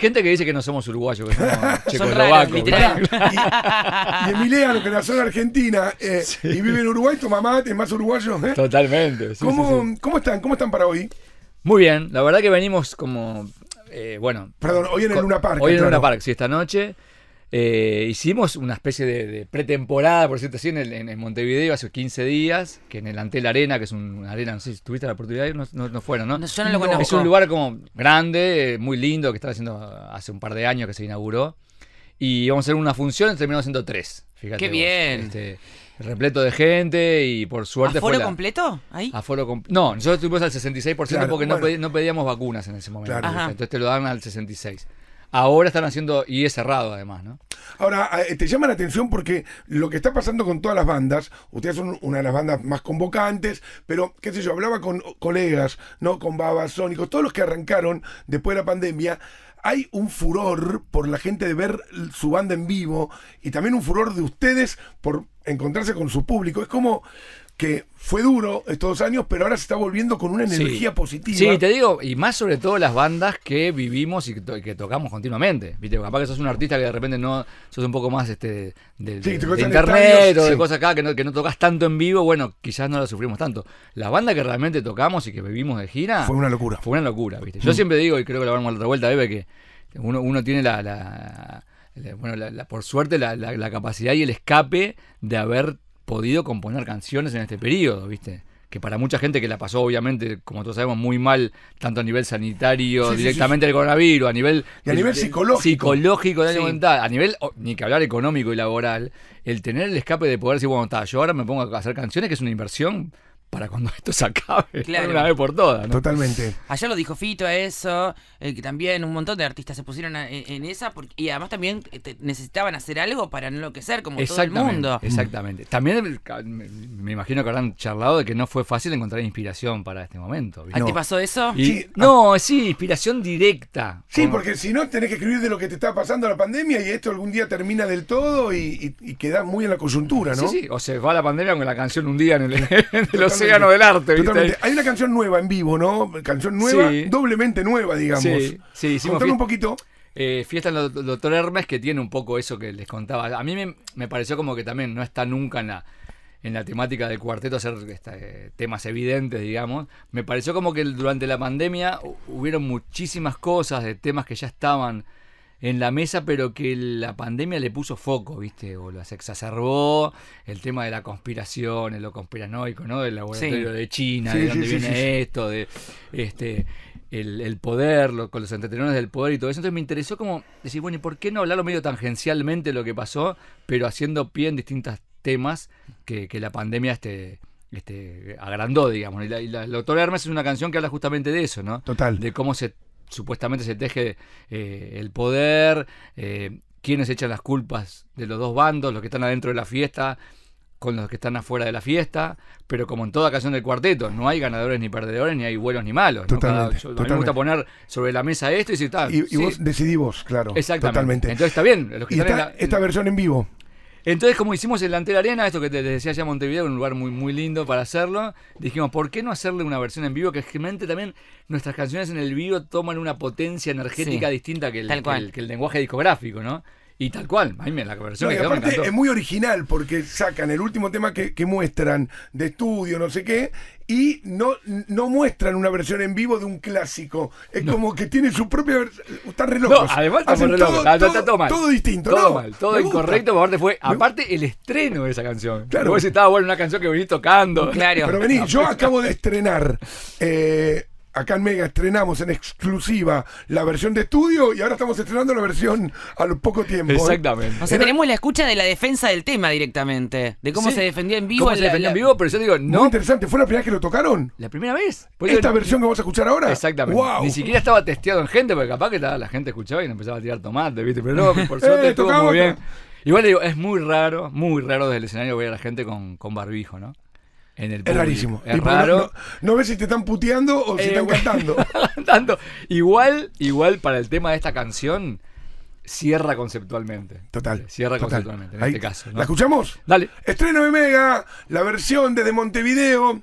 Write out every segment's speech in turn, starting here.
Gente que dice que no somos uruguayos, que somos checoslovacos. Y, y Emilia, lo que nació en Argentina eh, y vive en Uruguay, tu mamá es más uruguayo. ¿eh? Totalmente. ¿Cómo, ¿Cómo están? ¿Cómo están para hoy? Muy bien, la verdad que venimos como. Eh, bueno. Perdón, hoy en el Luna Park. Hoy en el Luna Park, sí, esta noche. Eh, hicimos una especie de, pretemporada, por cierto, así, en, el, en, Montevideo hace 15 días, que en el Antel Arena, que es un, una arena, no sé si tuviste la oportunidad, no, no, no fueron, ¿no? yo no lo conozco. Es un lugar como grande, muy lindo, que estaba haciendo hace un par de años que se inauguró. Y íbamos a hacer una función, terminamos haciendo tres. Fíjate ¡Qué bien! Este, repleto de gente y por suerte. fue la, completo? ¿Ahí? Aforo no, nosotros estuvimos al 66% porque no, pedíamos vacunas en ese momento. Entonces te lo dan al 66%. Ahora están haciendo y es cerrado además, ¿no? Ahora, eh, te llama la atención porque lo que está pasando con todas las bandas, ustedes son una de las bandas más convocantes, pero qué sé yo, hablaba con colegas, ¿no? Con Babasónicos, todos los que arrancaron después de la pandemia hay un furor por la gente de ver su banda en vivo y también un furor de ustedes por encontrarse con su público. Es como, que fue duro estos dos años, pero ahora se está volviendo con una energía positiva. Sí, te digo, y más sobre todo las bandas que vivimos y que, tocamos continuamente. Viste, capaz que sos un artista que de repente no sos un poco más este de, internet o de cosas acá que no, que no tocas tanto en vivo, bueno, quizás no la sufrimos tanto. La banda que realmente tocamos y que vivimos de gira. Fue una locura. Fue una locura, viste. Yo mm. siempre digo, y creo que lo vamos a la otra vuelta, Bebe, que uno, uno tiene la, la bueno, por suerte la, la, capacidad y el escape de haber podido componer canciones en este periodo, ¿viste? Que para mucha gente que la pasó, obviamente, como todos sabemos, muy mal, tanto a nivel sanitario, directamente el coronavirus, a nivel. nivel psicológico. de mental, a nivel, ni que hablar económico y laboral, el tener el escape de poder decir, bueno, está, yo ahora me pongo a hacer canciones, que es una inversión para cuando esto se acabe una vez por todas. Totalmente. Ayer lo dijo Fito a eso, eh, que también un montón de artistas se pusieron e, en esa, porque, y además también eh, necesitaban hacer algo para no enloquecer, como todo el mundo. Mm. Exactamente. También me, imagino que habrán charlado de que no fue fácil encontrar inspiración para este momento. ¿A ti pasó eso? no, sí, inspiración directa. Sí, porque si no, tenés que escribir de lo que te está pasando la pandemia y esto algún día termina del todo y, queda muy en la coyuntura, ¿no? Sí, sí, o se va la pandemia con la canción un día en el del arte. Hay una canción nueva en vivo, ¿no? Canción nueva, doblemente nueva, digamos. Sí, sí. un poquito. Fiesta eh, fiesta del Doctor Hermes, que tiene un poco eso que les contaba. A mí me, pareció como que también no está nunca en la, en la temática del cuarteto hacer este, temas evidentes, digamos. Me pareció como que durante la pandemia hubieron muchísimas cosas de temas que ya estaban en la mesa, pero que la pandemia le puso foco, ¿viste? O las exacerbó el tema de la conspiración, el lo conspiranoico, ¿no? Del laboratorio de China, de dónde viene esto, de este el, el poder, con los entretenedores del poder y todo eso. Entonces me interesó como decir, bueno, ¿y por qué no hablarlo medio tangencialmente lo que pasó, pero haciendo pie en distintos temas que, que la pandemia este, este, agrandó, digamos. Y la, y la, Hermes es una canción que habla justamente de eso, ¿no? Total. De cómo se supuestamente se teje eh, el poder, Quienes eh, quiénes echan las culpas de los dos bandos, los que están adentro de la fiesta con los que están afuera de la fiesta, pero como en toda ocasión del cuarteto, no hay ganadores ni perdedores, ni hay buenos ni malos. Totalmente, me gusta poner sobre la mesa esto y decir, Y, vos decidís vos, claro. Exactamente. Entonces está bien. esta versión en vivo. Entonces, como hicimos el la Arena, esto que te decía ya Montevideo, un lugar muy, muy lindo para hacerlo, dijimos, ¿por qué no hacerle una versión en vivo? Que realmente también nuestras canciones en el vivo toman una potencia energética distinta Que el, que el lenguaje discográfico, ¿no? Y tal cual, me la conversación que es muy original porque sacan el último tema que, muestran de estudio, no sé qué, y no, no muestran una versión en vivo de un clásico. Es como que tiene su propia versión. Están re locos. además Todo, ah, está todo, mal. Todo distinto. Todo mal, todo incorrecto. Aparte, fue, aparte el estreno de esa canción. Claro. ese estaba bueno una canción que venís tocando. Claro. Pero vení, yo acabo de estrenar. Eh, acá en Mega estrenamos en exclusiva la versión de estudio y ahora estamos estrenando la versión a lo poco tiempo. ¿eh? Exactamente. O sea, tenemos la escucha de la defensa del tema directamente, de cómo se defendía en vivo. se defendió en vivo? Pero yo digo, no. Muy interesante, fue la primera vez que lo tocaron. ¿La primera vez? Esta versión que vamos a escuchar ahora. Exactamente. Ni siquiera estaba testeado en gente, porque capaz que la, gente escuchaba y empezaba a tirar tomate, ¿viste? Pero no, por suerte eh, todo muy bien. Igual digo, es muy raro, muy raro desde el escenario ver a la gente con barbijo, ¿no? Es rarísimo. No, ves si te están puteando o si te eh, están cantando. Igual, igual para el tema de esta canción, cierra conceptualmente. Total. Eh, cierra conceptualmente, en este caso. ¿La escuchamos? Dale. Estreno de Mega, la versión desde Montevideo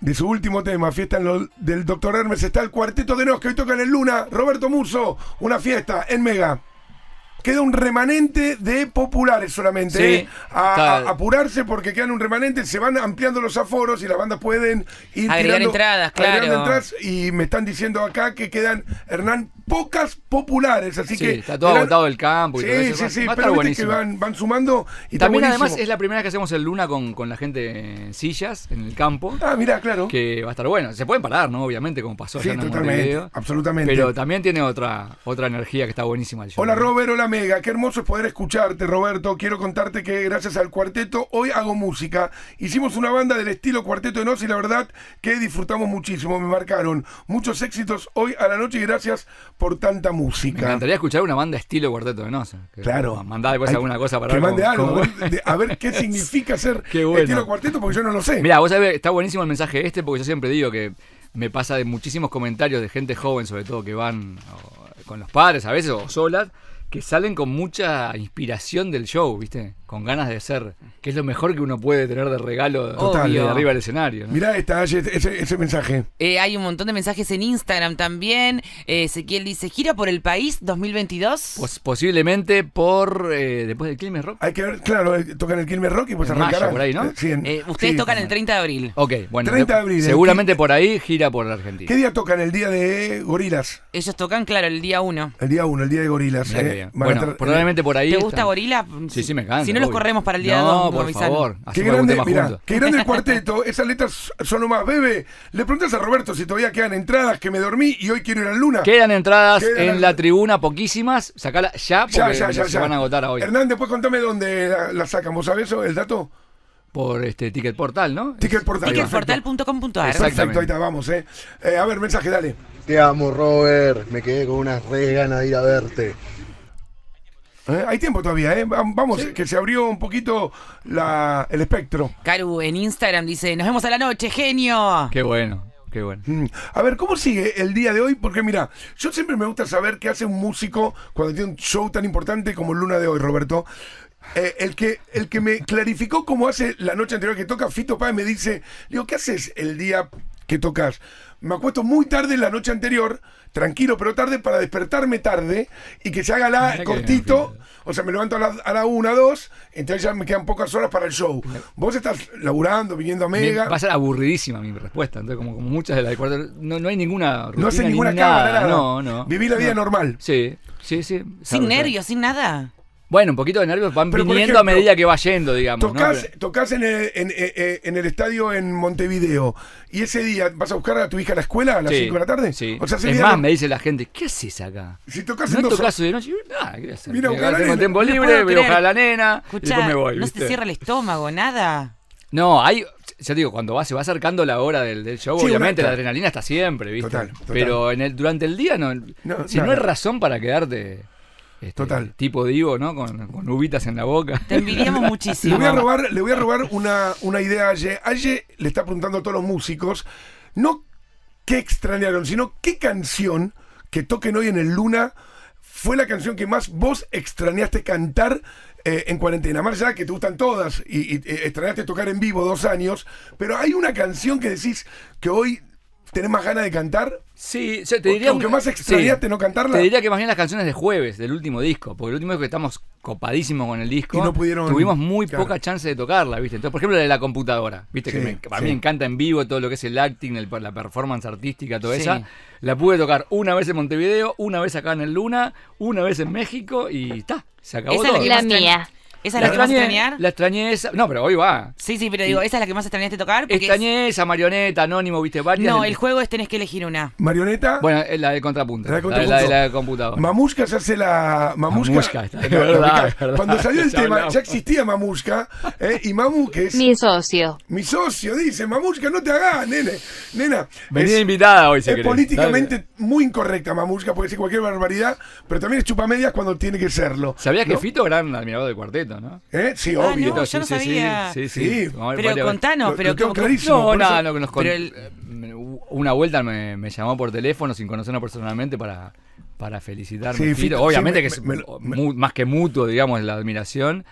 de su último tema, Fiesta del Doctor Hermes, está el Cuarteto de Nos, que hoy toca en el Luna, Roberto Muso, una fiesta en Mega queda un remanente de populares solamente. ¿eh? a, apurarse porque quedan un remanente, se van ampliando los aforos y las bandas pueden ir tirando, entradas, claro. y me están diciendo acá que quedan, Hernán, pocas populares, así sí, está todo agotado el campo y sí, Sí, sí, pero es que van, sumando y también además es la primera que hacemos el Luna con, con la gente en sillas en el campo. Ah, mira, claro. Que va a estar bueno. Se pueden parar, ¿no? Obviamente, como pasó absolutamente. Pero también tiene otra otra energía que está buenísima. Hola Robert, hola qué hermoso es poder escucharte, Roberto. Quiero contarte que gracias al cuarteto hoy hago música. Hicimos una banda del estilo Cuarteto de Nos y la verdad que disfrutamos muchísimo. Me marcaron muchos éxitos hoy a la noche y gracias por tanta música. Me encantaría escuchar una banda estilo Cuarteto de Nos. Eh, claro. Mandar después alguna cosa para que mande algo. A, ver, qué significa ser estilo cuarteto porque yo no lo sé. Mira, está buenísimo el mensaje este porque yo siempre digo que me pasa de muchísimos comentarios de gente joven, sobre todo que van con los padres a veces o solas que salen con mucha inspiración del show, ¿viste? con ganas de ser, que es lo mejor que uno puede tener de regalo de arriba del escenario. ¿no? Mirá esta, ese, mensaje. Eh, hay un montón de mensajes en Instagram también. Eh, Ezequiel dice, ¿gira por el país 2022? Pues posiblemente por eh, después del Kilmer Rock. Hay que ver, claro, tocan el Kilmer Rock y pues arrancarán. por ahí, ¿no? ustedes tocan el 30 de abril. Ok, bueno. 30 de abril. Seguramente por ahí gira por la Argentina. ¿Qué día tocan? El día de Gorilas. Ellos tocan, claro, el día 1. El día 1, el día de Gorilas. Bueno, probablemente por ahí. ¿Te gusta gorila Sí, sí, me encanta no los corremos para el día por favor. Qué grande, qué grande el cuarteto. Esas letras son lo más bebe. Le preguntas a Roberto si todavía quedan entradas, que me dormí y hoy quiero ir a Luna. Quedan entradas en la tribuna, poquísimas. Sacala ya porque ya, se van a agotar hoy. Hernán, después contame dónde la, sacamos sacan. eso, el dato? por este Ticket Portal, ¿no? Ticket Portal. Ticketportal.com.ar. Exacto, ahí vamos, eh. eh. A ver, mensaje, dale. Te amo, Robert. Me quedé con unas re ganas de ir a verte. Eh, hay tiempo todavía, ¿eh? Vamos, que se abrió un poquito el espectro. Caru en Instagram dice, nos vemos a la noche, genio. Qué bueno. Qué bueno. Mm. A ver, ¿cómo sigue el día de hoy? Porque mira, yo siempre me gusta saber qué hace un músico cuando tiene un show tan importante como el Luna de hoy, Roberto. Eh, el, que, el que me clarificó cómo hace la noche anterior que toca Fito Páez me dice, digo, ¿qué haces el día que tocas? me acuesto muy tarde la noche anterior, tranquilo pero tarde, para despertarme tarde y que se haga la cortito. O sea, me levanto a la, a la una, dos, entonces ya me quedan pocas horas para el show. Vos estás laburando, viniendo a Mega. va a ser aburridísima mi respuesta, entonces, como, muchas de las de cuarto. No, hay ninguna. no hace ninguna ni cámara, No, no. Viví la vida normal. Sí, sí, sí. Sin nervios, sin nada. Bueno, un poquito de nervios van viniendo a medida que va yendo, digamos. Tocás, eh, eh, en, el, estadio en Montevideo y ese día vas a buscar a tu hija a la escuela a las 5 de la tarde. Sí. O sea, es más, me dice la gente, ¿qué haces acá? Si tocas no tocas dos... de noche, nada, ah, ¿qué haces? Mira, tengo tiempo libre, pero a la nena Escuchá, me voy. No te cierra el estómago, nada. No, hay, ya digo, cuando va, se va acercando la hora del, show, obviamente la adrenalina está siempre, ¿viste? Total, Pero en el, durante el día no, si no hay razón para quedarte este, Total. Tipo Divo, ¿no? Con, con, uvitas en la boca. Te envidiamos muchísimo. Le voy a robar, voy a robar una, una idea a Aye. Aye le está preguntando a todos los músicos, no qué extrañaron, sino qué canción que toquen hoy en el Luna fue la canción que más vos extrañaste cantar eh, en cuarentena. Más allá que te gustan todas y, y, eh, extrañaste tocar en vivo dos años, pero hay una canción que decís que hoy ¿Tenés más ganas de cantar? Sí, te diría. Aunque más extrañaste no cantarla. Te diría que más bien las canciones de jueves, del último disco. Porque el último disco que estamos copadísimos con el disco. Y no pudieron. Tuvimos muy poca chance de tocarla, ¿viste? Entonces, por ejemplo, la de la computadora, ¿viste? que me, a mí me encanta en vivo todo lo que es el acting, la performance artística, toda esa. La pude tocar una vez en Montevideo, una vez acá en el Luna, una vez en México y está. Se acabó esa Es la mía. ¿Esa es la, que más vas extrañar? La extrañé esa. No, pero hoy va. Sí, sí, pero digo, ¿esa es la que más extrañaste tocar? extrañeza marioneta, anónimo, viste, varias. No, el juego es tenés que elegir una. ¿Marioneta? Bueno, la de contrapunto. La de La, de, la de computador. Mamusca se hace la. Mamusca. Mamusca está, verdad, Cuando salió el tema, ya existía Mamusca. Eh, y es Mi socio. Mi socio, dice. Mamusca, no te hagas, nene. Nena. Venía invitada hoy, se Es políticamente muy incorrecta Mamusca, puede decir cualquier barbaridad, pero también es chupamedias cuando tiene que serlo. ¿Sabías que Fito era un admirador del cuarteto? ¿Eh? Sí, obvio. Sí, Pero contanos, pero... No, Una vuelta me, llamó por teléfono sin conocernos personalmente para para felicitarme. Obviamente que es más que mutuo, digamos, la admiración.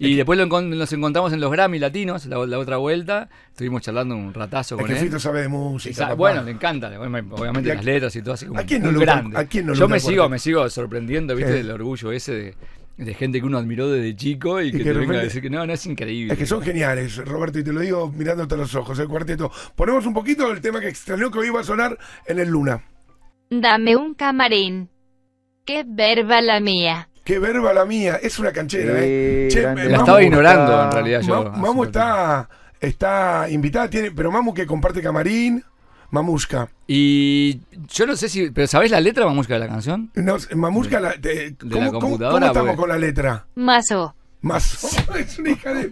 Y después lo nos encontramos en los Grammy Latinos, la, otra vuelta. Estuvimos charlando un ratazo con sabe de música. bueno, le encanta, obviamente las letras y todo así. Como ¿A quién no lo grande. Yo me sigo, me sigo sorprendiendo, ¿viste? El orgullo ese de de gente que uno admiró desde chico y que, te decir que no, no es increíble. Es que son geniales, Roberto, y te lo digo mirándote a los ojos, el cuarteto. Ponemos un poquito el tema que extrañó que hoy iba a sonar en el Luna. Dame un camarín. Qué verba la mía. Qué verba la mía. Es una canchera, ¿eh? eh la estaba ignorando en realidad yo. Mamu está, está invitada, tiene, pero Mamu que comparte camarín. Mamusca. Y yo no sé si. ¿Pero sabés la letra Mamusca de la canción? No, Mamusca, la, ¿cómo, estamos con la letra? Mazo. Mazo, es una hija de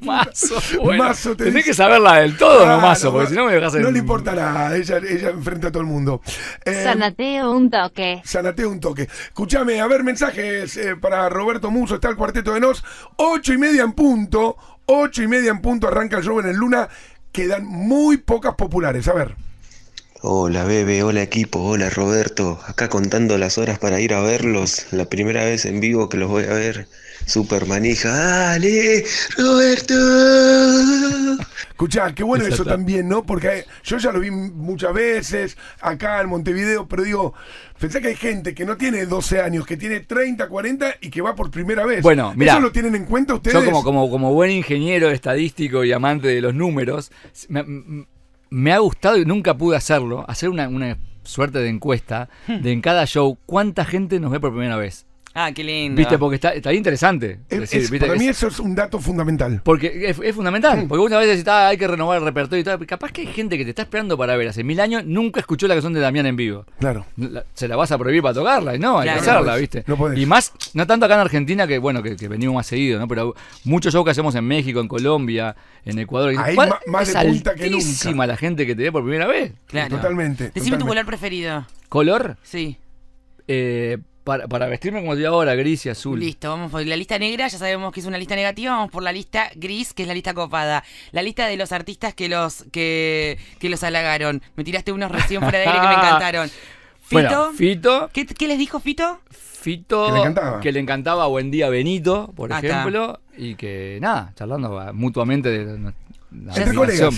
Mazo, Tenés que saberla del todo, no Mazo, porque si no me No le importa nada, ella, ella enfrenta a todo el mundo. Eh, sanateo un toque. Sanateo un toque. Escuchame, a ver, mensajes eh, para Roberto Muso, está el cuarteto de Nos. Ocho y media en punto, ocho y media en punto arranca el joven en Luna. Quedan muy pocas populares, a ver. Hola bebé, hola equipo, hola Roberto. Acá contando las horas para ir a verlos. La primera vez en vivo que los voy a ver. Super manija. ¡Dale, Roberto! Escuchá, qué bueno eso también, ¿no? Porque yo ya lo vi muchas veces acá en Montevideo, pero digo, pensé que hay gente que no tiene 12 años, que tiene 30, 40 y que va por primera vez. Bueno, mira. ¿Eso lo tienen en cuenta ustedes? Yo, como, como, como buen ingeniero estadístico y amante de los números, me, me ha gustado y nunca pude hacerlo, hacer una, una suerte de encuesta hmm. de en cada show cuánta gente nos ve por primera vez. Ah, qué lindo. Viste, porque está, está interesante. decir, ¿viste? para mí eso es un dato fundamental. Porque es, fundamental. Porque una vez está, hay que renovar el repertorio y tal. Capaz que hay gente que te está esperando para ver hace mil años, nunca escuchó la canción de Damián en vivo. Claro. se la vas a prohibir para tocarla, ¿no? Hay que ¿viste? No Y más, no tanto acá en Argentina, que bueno, que, venimos más seguido, ¿no? Pero muchos shows que hacemos en México, en Colombia, en Ecuador. Ahí más de punta que nunca. la gente que te ve por primera vez. Claro. Totalmente. Decime tu color preferido. ¿Color? Sí. Eh para, vestirme como digo ahora, gris y azul. Listo, vamos por la lista negra, ya sabemos que es una lista negativa, vamos por la lista gris, que es la lista copada. La lista de los artistas que los, que, que los halagaron. Me tiraste unos recién fuera de aire que me encantaron. Fito. ¿Qué, les dijo Fito? Fito. Que le encantaba. Buen Día Benito, por ejemplo. Y que nada, charlando mutuamente de la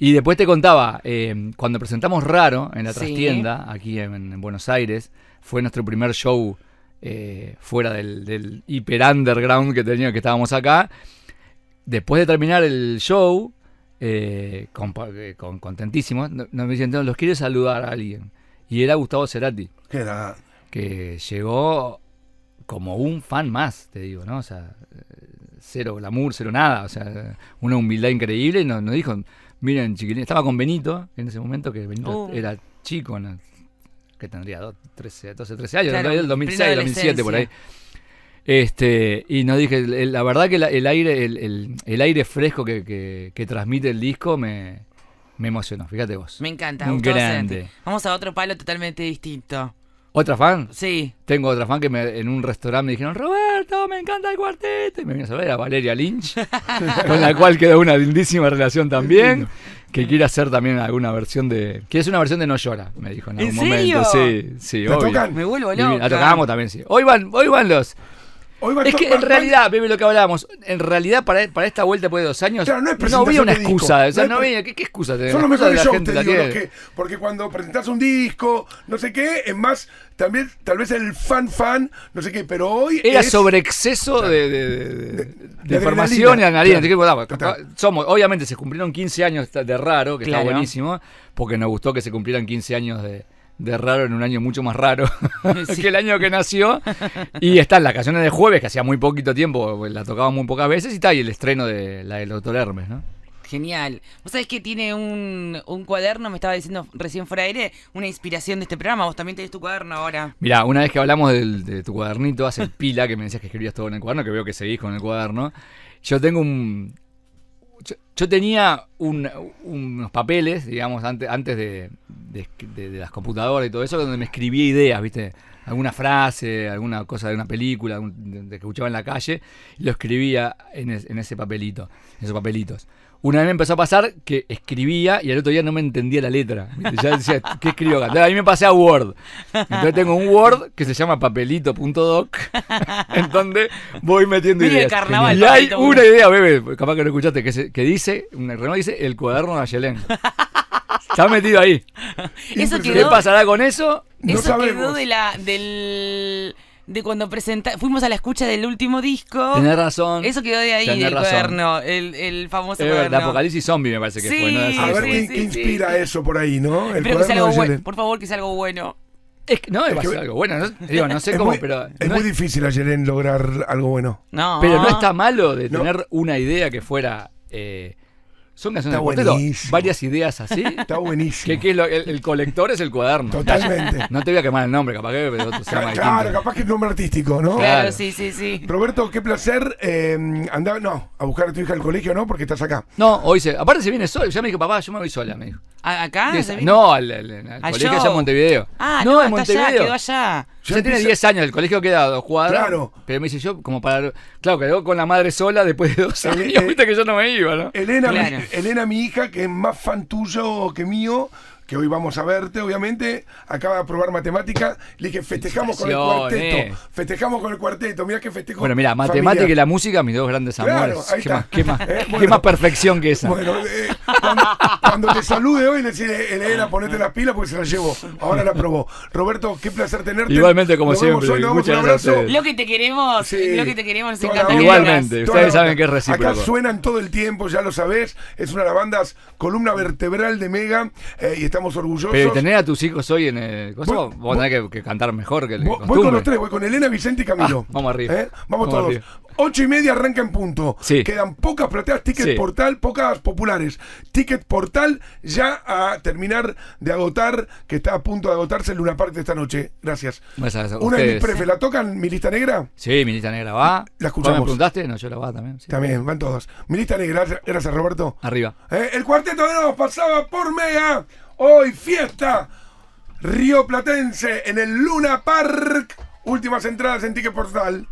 Y después te contaba, eh, cuando presentamos Raro en la trastienda, aquí en Buenos Aires, fue nuestro primer show eh, fuera del, del, hiper underground que teníamos, que estábamos acá. Después de terminar el show, eh, con, eh, contentísimo, nos dicen, los quiero saludar a alguien. Y era Gustavo Cerati. Que llegó como un fan más, te digo, ¿no? O sea, eh, cero glamour, cero nada. O sea, una humildad increíble y nos, dijo, miren, chiquilín, estaba con Benito en ese momento, que Benito oh. era chico, ¿no? tendría 12, 13 años, el 2006, 2007 por ahí. Este, y nos dije, la verdad que el aire, el, aire fresco que, transmite el disco me, emocionó, fíjate vos. Me encanta, grande. Vamos a otro palo totalmente distinto. ¿Otra fan? Sí. Tengo otra fan que en un restaurante me dijeron, ¡Robert! me encanta el cuarteto. Y me vino a saludar a Valeria Lynch, con la cual quedó una lindísima relación también. Que quiere hacer también alguna versión de. que es una versión de No Llora, me dijo en algún momento. Sí, sí, obvio. Tocan? Me vuelvo La tocamos también, sí. Hoy van, hoy van los es que en realidad, Bebe, lo que hablábamos, en realidad para, esta vuelta después de dos años, no, había una excusa. O sea, no, ¿qué, excusa tenés? Son los te digo, porque cuando presentás un disco, no sé qué, es más, también, tal vez el fan fan, no sé qué, pero hoy. Era sobre exceso de, información y analía, somos, obviamente se cumplieron 15 años de raro, que está buenísimo, porque nos gustó que se cumplieran 15 años de de raro en un año mucho más raro que el año que nació. Y están las canciones de jueves, que hacía muy poquito tiempo, pues, la tocaba muy pocas veces, y está ahí el estreno de la del doctor Hermes, ¿no? Genial. Vos sabés que tiene un, un, cuaderno, me estaba diciendo recién fuera de aire, una inspiración de este programa. Vos también tenés tu cuaderno ahora. mira una vez que hablamos de tu cuadernito, hace pila que me decías que escribías todo en el cuaderno, que veo que seguís con el cuaderno. Yo tengo un. Yo, tenía unos papeles, digamos, antes, antes de, de, las computadoras y todo eso, donde me escribía ideas, ¿viste? Alguna frase, alguna cosa de una película De que escuchaba en la calle, lo escribía en, ese papelito, en esos papelitos. Una vez me empezó a pasar que escribía y al otro día no me entendía la letra. Ya decía, ¿qué escribo a mí me pasé a Word. Entonces tengo un Word que se llama papelito.doc, en donde voy metiendo ideas. y hay una idea, bebé, capaz que no escuchaste, que, que dice, dice, el cuaderno de Ayelén. Está metido ahí eso ¿Qué pasará con eso? eso quedó de la, del de cuando presenta fuimos a la escucha del último disco. Tenés razón. Eso quedó de ahí, del el el, famoso El Apocalipsis Zombie me parece que fue. ¿no? A ver qué, qué inspira eso por ahí, ¿no? El que sea algo bueno. Por favor, que sea algo bueno. Es que, no, es, algo bueno. digo, no sé es cómo, muy, pero. Es muy difícil ayer en lograr algo bueno. Pero no está malo de tener una idea que fuera. Eh, son canciones Está de Varias ideas así. Está buenísimo. Que, que el, colector es el cuaderno. Totalmente. No te voy a quemar el nombre, capaz que pero otro se llama Claro, capaz que es nombre artístico, ¿no? Claro, sí, sí, sí. Roberto, qué placer. Eh, no, a buscar a tu hija al colegio, ¿no? Porque estás acá. No, hoy se. Aparte se viene sola. Ya me dijo, papá, yo me voy sola, me dijo. ¿Acá? No, al, al- al colegio allá Montevideo. Ah, no, no, en Montevideo. quedó ya, tiene 10 años, el colegio queda a dos cuadras. Claro. Pero me dice yo, como para. Claro, quedó con la madre sola después de dos años. E- viste que yo no me iba, ¿no? Elena, Elena, mi hija, que es más fan tuyo que mío, hoy vamos a verte, obviamente, acaba de aprobar matemática. Le dije, festejamos con el cuarteto. Festejamos con el cuarteto. Mira que festejo. Bueno, mira, matemática y la música, mis dos grandes amores. ¿Qué más, qué, más, eh, ¿Qué más, perfección que esa. Bueno, eh, cuando, te salude hoy, le él eh, Elena, ponete las pilas porque se la llevo. Ahora la probó. Roberto, qué placer tenerte. Igualmente, como siempre. muchas gracias. Lo que te queremos, lo que te queremos. Igualmente, ustedes saben que es recíproco. Acá suenan todo el tiempo, ya lo sabés. Es una de las bandas columna vertebral de Mega y estamos orgullosos. Pero tener a tus hijos hoy en el. ¿Cómo? vos, que, cantar mejor que Voy, voy, con los tres, voy con Elena, Vicente y Camilo. Ah, vamos arriba. ¿Eh? Vamos, todos. Ocho y media arranca en punto. Quedan pocas plateas, Ticket Portal, pocas populares. Ticket Portal ya a terminar de agotar, que está a punto de agotarse en Luna Park de esta noche. Gracias. Una de mis prefes, ¿la tocan mi lista negra? Sí, mi lista negra va. La escuchamos. ¿Me preguntaste? No, yo la va también. También, van todas. Mi lista negra, gracias Roberto. Arriba. ¿Eh? El cuarteto de los pasaba por Mega. Hoy fiesta Río Platense en el Luna Park. Últimas entradas en Ticket Portal.